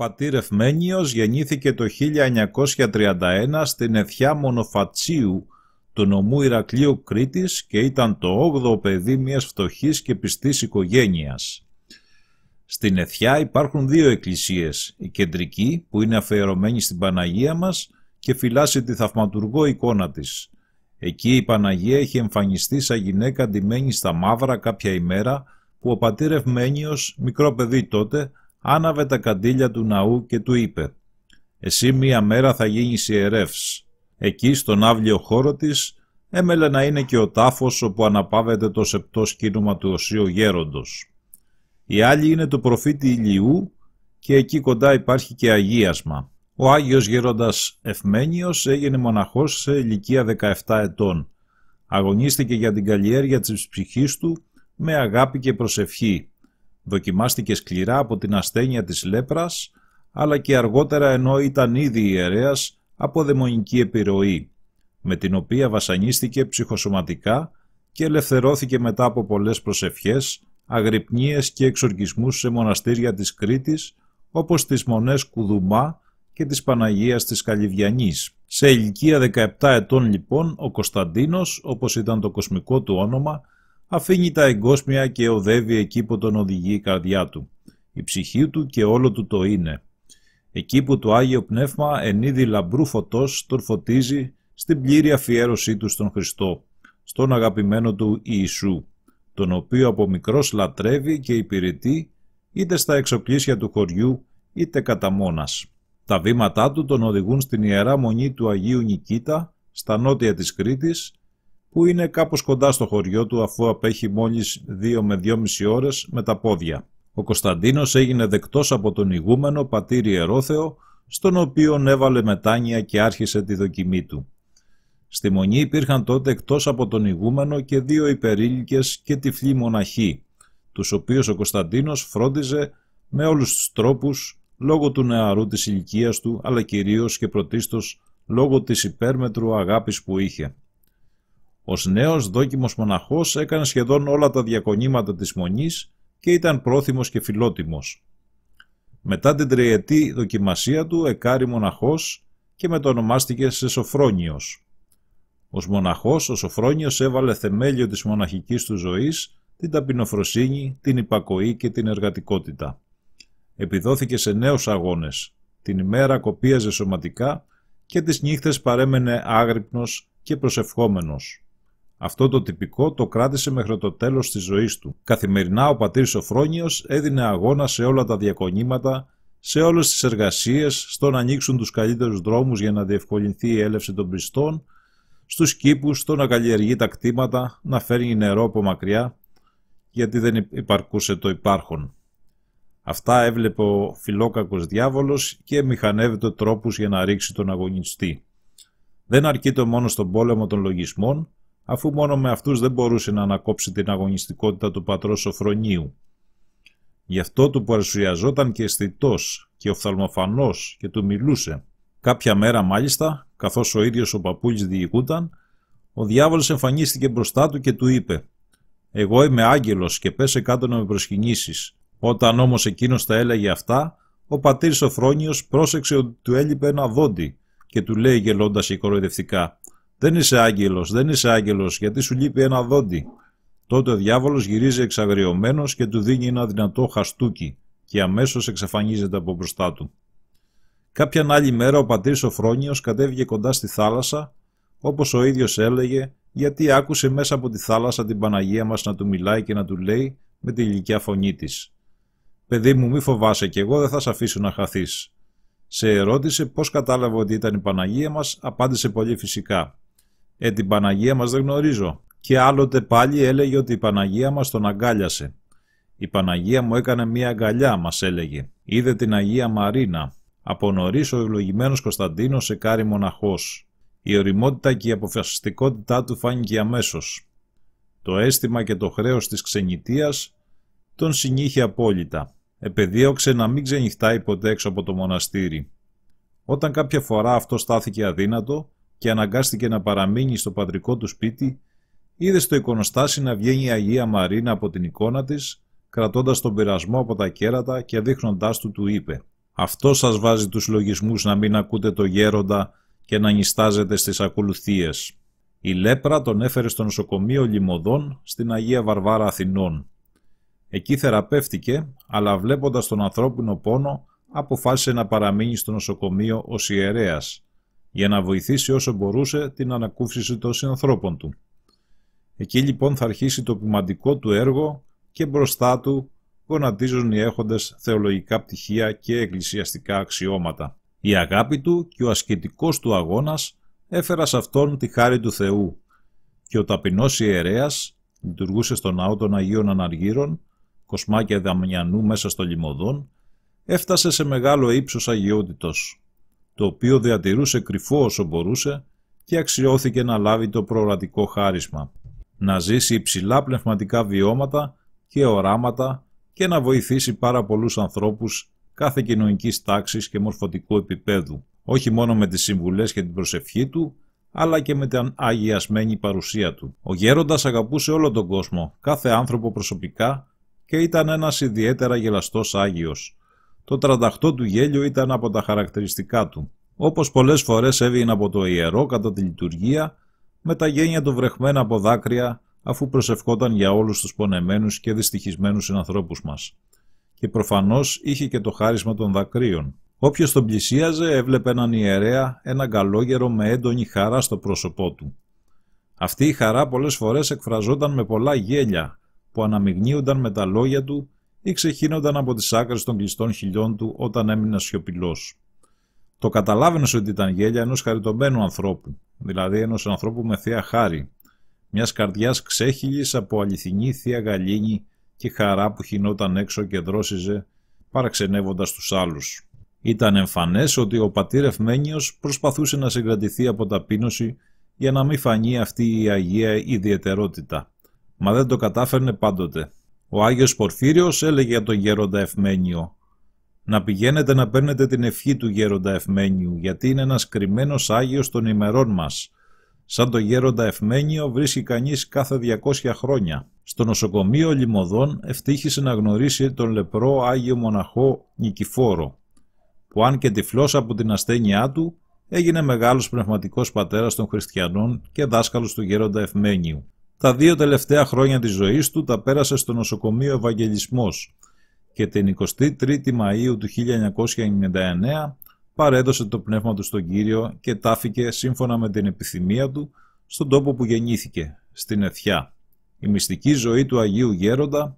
Πατήρ Ευμένιος γεννήθηκε το 1931 στην Εθιά Μονοφατσίου του νομού Ηρακλείου Κρήτης και ήταν το 8ο παιδί μιας φτωχής και πιστής οικογένειας. Στην Εθιά υπάρχουν δύο εκκλησίες, η κεντρική που είναι αφιερωμένη στην Παναγία μας και φυλάσσει τη θαυματουργό εικόνα της. Εκεί η Παναγία έχει εμφανιστεί σαν γυναίκα ντυμένη στα μαύρα κάποια ημέρα που ο πατήρ Ευμένιος, μικρό παιδί τότε, άναβε τα καντήλια του ναού και του είπε «Εσύ μία μέρα θα γίνεις ιερεύς. Εκεί στον άβλιο χώρο της έμελε να είναι και ο τάφος όπου αναπάβεται το σεπτό σκήνωμα του Οσίου Γέροντος. Η άλλη είναι του προφήτη Ηλιού και εκεί κοντά υπάρχει και αγίασμα. Ο Άγιος Γέροντας Ευμένιος έγινε μοναχός σε ηλικία 17 ετών. Αγωνίστηκε για την καλλιέργεια της ψυχής του με αγάπη και προσευχή. Δοκιμάστηκε σκληρά από την ασθένεια της λέπρας, αλλά και αργότερα ενώ ήταν ήδη ιερέας από δαιμονική επιρροή, με την οποία βασανίστηκε ψυχοσωματικά και ελευθερώθηκε μετά από πολλές προσευχές, αγρυπνίες και εξοργισμούς σε μοναστήρια της Κρήτης, όπως τις μονές Κουδουμά και της Παναγίας της Καλυβιανής. Σε ηλικία 17 ετών λοιπόν, ο Κωνσταντίνος, όπως ήταν το κοσμικό του όνομα, αφήνει τα εγκόσμια και οδεύει εκεί που τον οδηγεί η καρδιά του. Η ψυχή του και όλο του το είναι. Εκεί που το Άγιο Πνεύμα εν είδη λαμπρού φωτός τον φωτίζει στην πλήρη αφιέρωσή του στον Χριστό, στον αγαπημένο του Ιησού, τον οποίο από μικρός λατρεύει και υπηρετεί είτε στα εξοπλίσια του χωριού είτε κατά μόνας. Τα βήματά του τον οδηγούν στην Ιερά Μονή του Αγίου Νικήτα, στα νότια της Κρήτης, που είναι κάπως κοντά στο χωριό του αφού απέχει μόλις 2 με 2,5 ώρες με τα πόδια. Ο Κωνσταντίνος έγινε δεκτός από τον ηγούμενο πατήρι Ερώθεο, στον οποίο έβαλε μετάνια και άρχισε τη δοκιμή του. Στη μονή υπήρχαν τότε εκτός από τον ηγούμενο και δύο υπερήλικες και τυφλοί μοναχοί, τους οποίους ο Κωνσταντίνος φρόντιζε με όλους τους τρόπους, λόγω του νεαρού της ηλικίας του, αλλά κυρίως και πρωτίστως λόγω της υπέρμετρου αγάπης που είχε. Ως νέος δόκιμος μοναχός έκανε σχεδόν όλα τα διακονήματα της Μονής και ήταν πρόθυμος και φιλότιμος. Μετά την τριετή δοκιμασία του εκάρι μοναχός και μετονομάστηκε σε Σοφρόνιος. Ως μοναχός ο Σοφρόνιος έβαλε θεμέλιο της μοναχικής του ζωής την ταπεινοφροσύνη, την υπακοή και την εργατικότητα. Επιδόθηκε σε νέους αγώνες, την ημέρα κοπίαζε σωματικά και τις νύχτες παρέμενε άγρυπνος και προσευχόμενος. Αυτό το τυπικό το κράτησε μέχρι το τέλος της ζωής του. Καθημερινά ο πατήρ Σοφρόνιος έδινε αγώνα σε όλα τα διακονήματα, σε όλες τις εργασίες, στο να ανοίξουν τους καλύτερους δρόμους για να διευκολυνθεί η έλευση των πιστών, στους κήπους, στο να καλλιεργεί τα κτήματα, να φέρνει νερό από μακριά, γιατί δεν υπαρκούσε το υπάρχον. Αυτά έβλεπε ο φιλόκακος διάβολος και μηχανεύεται τρόπους για να ρίξει τον αγωνιστή. Δεν αρκείται μόνο στον πόλεμο των λογισμών, αφού μόνο με αυτούς δεν μπορούσε να ανακόψει την αγωνιστικότητα του πατρός Σοφρονίου. Γι' αυτό του παρουσιαζόταν και αισθητός και οφθαλμοφανός και του μιλούσε. Κάποια μέρα μάλιστα, καθώς ο ίδιος ο παππούλης διηγούταν, ο διάβολος εμφανίστηκε μπροστά του και του είπε «Εγώ είμαι άγγελος και πέσε κάτω να με προσκυνήσεις». Όταν όμως εκείνος τα έλεγε αυτά, ο πατήρ Σοφρόνιος πρόσεξε ότι του έλειπε ένα δόντι και του λέει γελώντας και κοροϊδευτικά δεν είσαι αγγελος δεν είσαι αγγελος γιατί σου λείπει ένα δόντι. Τότε ο διάβολος γυρίζει εξαγριωμένος και του δίνει ένα δυνατό χαστούκι, και αμέσως εξαφανίζεται από μπροστά του. Κάποιαν άλλη μέρα ο πατήρ Σοφρόνιος κατέβηκε κοντά στη θάλασσα, όπως ο ίδιος έλεγε, γιατί άκουσε μέσα από τη θάλασσα την Παναγία μας να του μιλάει και να του λέει με τη γλυκιά φωνή της. Παιδί μου, μη φοβάσαι και εγώ δεν θα σε αφήσω να χαθείς. Σε ερώτησε πώς κατάλαβε ότι ήταν η Παναγία μας, απάντησε πολύ φυσικά. «Ε, την Παναγία μας δεν γνωρίζω». Και άλλοτε πάλι έλεγε ότι η Παναγία μας τον αγκάλιασε. «Η Παναγία μου έκανε μία αγκαλιά», μας έλεγε. «Είδε την Αγία Μαρίνα». Από νωρίς ο ευλογημένος Κωνσταντίνος σε κάρι μοναχός. Η παναγια μου εκανε μια αγκαλια μας ελεγε ειδε την αγια μαρινα απο νωρις ο ευλογημενος Κωνσταντίνο σε καρι μοναχος η οριμοτητα και η αποφασιστικότητά του φάνηκε αμέσως. Το αίσθημα και το χρέος της ξενιτείας τον συνήχε απόλυτα. Επεδίωξε να μην ξενυχτάει ποτέ έξω από το μοναστήρι. Όταν κάποια φορά αυτό στάθηκε αδύνατο, και αναγκάστηκε να παραμείνει στο πατρικό του σπίτι, είδε στο εικονοστάσι να βγαίνει η Αγία Μαρίνα από την εικόνα της, κρατώντας τον πειρασμό από τα κέρατα και δείχνοντάς του του είπε «Αυτό σας βάζει τους λογισμούς να μην ακούτε το γέροντα και να νιστάζετε στις ακολουθίες». Η λέπρα τον έφερε στο νοσοκομείο Λιμωδών στην Αγία Βαρβάρα Αθηνών. Εκεί θεραπεύτηκε, αλλά βλέποντας τον ανθρώπινο πόνο, αποφάσισε να παραμείνει στο νοσοκομείο ως ιερέας για να βοηθήσει όσο μπορούσε την ανακούφιση των συνανθρώπων του. Εκεί λοιπόν θα αρχίσει το πνευματικό του έργο και μπροστά του γονατίζουν οι έχοντες θεολογικά πτυχία και εκκλησιαστικά αξιώματα. Η αγάπη του και ο ασκητικός του αγώνας έφερα σε αυτόν τη χάρη του Θεού και ο ταπεινός ιερέας λειτουργούσε στον ναό των Αγίων Αναργύρων, Κοσμάκια Δαμιανού μέσα στο Λιμωδόν, έφτασε σε μεγάλο ύψος αγιότητος το οποίο διατηρούσε κρυφό όσο μπορούσε και αξιώθηκε να λάβει το προορατικό χάρισμα, να ζήσει υψηλά πνευματικά βιώματα και οράματα και να βοηθήσει πάρα πολλούς ανθρώπους κάθε κοινωνικής τάξης και μορφωτικού επίπεδου, όχι μόνο με τις συμβουλές και την προσευχή του, αλλά και με την αγιασμένη παρουσία του. Ο γέροντας αγαπούσε όλο τον κόσμο, κάθε άνθρωπο προσωπικά και ήταν ένας ιδιαίτερα γελαστός Άγιος, το 38 του γέλιο ήταν από τα χαρακτηριστικά του. Όπως πολλές φορές έβγαινε από το ιερό κατά τη λειτουργία, με τα γένια του βρεχμένα από δάκρυα, αφού προσευχόταν για όλους τους πονεμένους και δυστυχισμένους συνανθρώπους μας. Και προφανώς είχε και το χάρισμα των δακρύων. Όποιος τον πλησίαζε έβλεπε έναν ιερέα, έναν καλόγερο με έντονη χαρά στο πρόσωπό του. Αυτή η χαρά πολλές φορές εκφραζόταν με πολλά γέλια, που αναμειγνύονταν με τα λόγια του ή ξεχύνονταν από τις άκρες των κλειστών χιλιών του όταν έμεινε σιωπηλός. Το καταλάβαινες ότι ήταν γέλια ενός χαριτωμένου ανθρώπου, δηλαδή ενός ανθρώπου με θεία χάρη, μιας καρδιάς ξέχυλης από αληθινή θεία γαλήνη και χαρά που χινόταν έξω και δρόσιζε, παραξενεύοντας τους άλλους. Ήταν εμφανές ότι ο πατήρ Ευμένιος προσπαθούσε να συγκρατηθεί από ταπείνωση για να μην φανεί αυτή η Αγία ιδιαιτερότητα. Μα δεν το κατάφερνε πάντοτε. Ο Άγιος Πορφύριος έλεγε για τον Γέροντα Ευμένιο «Να πηγαίνετε να παίρνετε την ευχή του Γέροντα Ευμένιου, γιατί είναι ένας κρυμμένος Άγιος των ημερών μας». Σαν τον Γέροντα Ευμένιο βρίσκει κανείς κάθε 200 χρόνια. Στο νοσοκομείο Λιμωδών ευτύχησε να γνωρίσει τον λεπρό Άγιο Μοναχό Νικηφόρο, που αν και τυφλός από την ασθένειά του, έγινε μεγάλος πνευματικός πατέρας των χριστιανών και δάσκαλος του Γέροντα Ευμένιου. Τα δύο τελευταία χρόνια της ζωής του τα πέρασε στο νοσοκομείο Ευαγγελισμός και την 23η Μαΐου του 1999 παρέδωσε το πνεύμα του στον Κύριο και τάφηκε σύμφωνα με την επιθυμία του στον τόπο που γεννήθηκε, στην Εθιά. Η μυστική ζωή του Αγίου Γέροντα,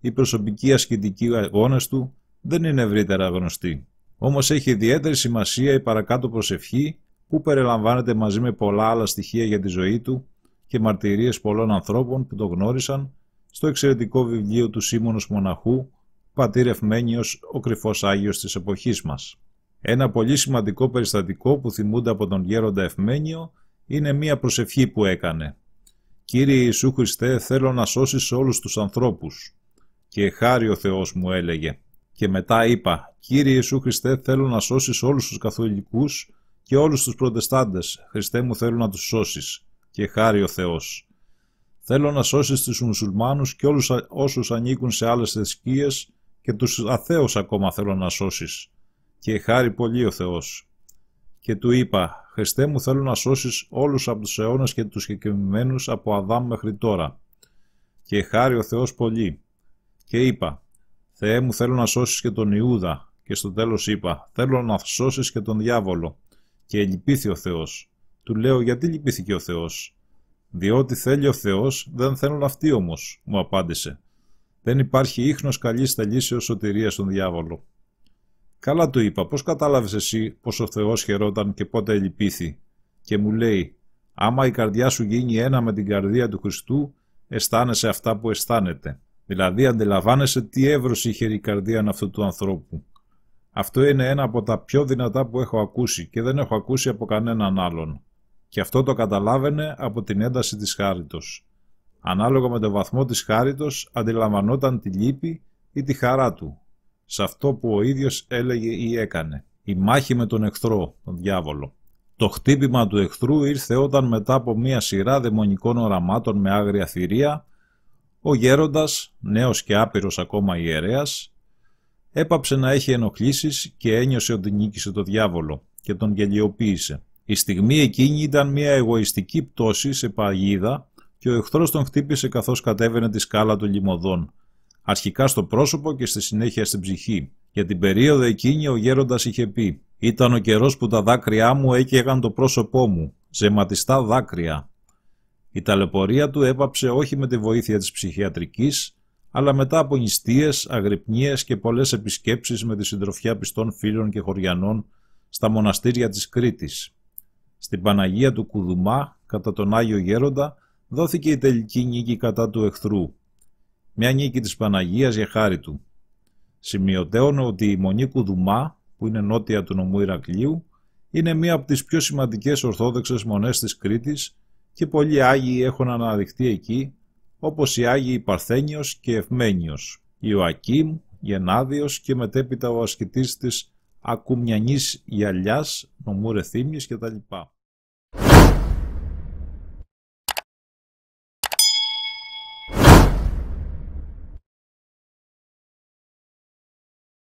η προσωπική ασκητική αγώνες του δεν είναι ευρύτερα γνωστή. Όμως έχει ιδιαίτερη σημασία η παρακάτω προσευχή που περιλαμβάνεται μαζί με πολλά άλλα στοιχεία για τη ζωή του και μαρτυρίες πολλών ανθρώπων που το γνώρισαν στο εξαιρετικό βιβλίο του Σίμωνος Μοναχού, πατήρ Ευμένιος, ο κρυφός Άγιος της εποχής μας. Ένα πολύ σημαντικό περιστατικό που θυμούνται από τον γέροντα Ευμένιο είναι μία προσευχή που έκανε. «Κύριε Ιησού Χριστέ, θέλω να σώσεις όλους τους ανθρώπους». «Και χάρη ο Θεός μου έλεγε». Και μετά είπα «Κύριε Ιησού Χριστέ, θέλω να σώσεις όλους τους καθολικούς και όλους τους προτεστάντες. Χριστέ μου, θέλω να τους σώσεις» και χάρη ο Θεός. Θέλω να σώσεις τους μουσουλμάνους και όλους όσους ανήκουν σε άλλες θρησκείες και τους αθέους ακόμα θέλω να σώσεις. Και χάρη πολύ ο Θεός. Και του είπα, Χριστέ μου θέλω να σώσεις όλους από τους αιώνες και τους συγκεκριμένους από Αδάμ μέχρι τώρα. Και χάρη ο Θεός πολύ. Και είπα, Θεέ μου θέλω να σώσεις και τον Ιούδα. Και στο τέλος είπα, θέλω να σώσεις και τον διάβολο. Και ελπίθη ο Θεός. Του λέω γιατί λυπήθηκε ο Θεός. Διότι θέλει ο Θεός, δεν θέλουν αυτοί όμως, μου απάντησε. Δεν υπάρχει ίχνος καλής θελήσεως σωτηρίας στον διάβολο. Καλά του είπα, πώς κατάλαβες εσύ πως ο Θεός χαιρόταν και πότε λυπήθη. Και μου λέει, άμα η καρδιά σου γίνει ένα με την καρδία του Χριστού, αισθάνεσαι αυτά που αισθάνεται. Δηλαδή αντιλαμβάνεσαι τι εύρωση είχε η καρδία αυτού του ανθρώπου. Αυτό είναι ένα από τα πιο δυνατά που έχω ακούσει και δεν έχω ακούσει από κανέναν άλλον και αυτό το καταλάβαινε από την ένταση της χάριτος. Ανάλογα με τον βαθμό της χάριτος αντιλαμβανόταν τη λύπη ή τη χαρά του, σε αυτό που ο ίδιος έλεγε ή έκανε. Η μάχη με τον εχθρό, τον διάβολο. Το χτύπημα του εχθρού ήρθε όταν μετά από μία σειρά δαιμονικών οραμάτων με άγρια θηρία, ο γέροντας, νέος και άπειρος ακόμα ιερέας, έπαψε να έχει ενοχλήσεις και ένιωσε ότι νίκησε το διάβολο και τον γελιοποίησε. Η στιγμή εκείνη ήταν μια εγωιστική πτώση σε παγίδα και ο εχθρός τον χτύπησε καθώς κατέβαινε τη σκάλα των λιμωδών, αρχικά στο πρόσωπο και στη συνέχεια στην ψυχή. Για την περίοδο εκείνη ο γέροντας είχε πει «Ήταν ο καιρός που τα δάκρυά μου έκαιγαν το πρόσωπό μου, ζεματιστά δάκρυα». Η ταλαιπωρία του έπαψε όχι με τη βοήθεια της ψυχιατρικής, αλλά μετά από νηστείες, αγρυπνίες και πολλές επισκέψεις με τη συντροφιά πιστών φίλων και χωριανών στα μοναστήρια της Κρήτης. Στην Παναγία του Κουδουμά, κατά τον Άγιο Γέροντα, δόθηκε η τελική νίκη κατά του εχθρού. Μια νίκη της Παναγίας για χάρη του. Σημειωτέωνο ότι η Μονή Κουδουμά, που είναι νότια του νομού Ηρακλείου, είναι μία από τις πιο σημαντικές ορθόδοξες μονές της Κρήτης και πολλοί Άγιοι έχουν αναδειχθεί εκεί, όπως οι Άγιοι Παρθένιος και Ευμένιος, Ιωακήμ, Γενάδιος και μετέπειτα ο ασκητής της ακουμιανής γυαλιάς, νομούρε θύμιες κτλ.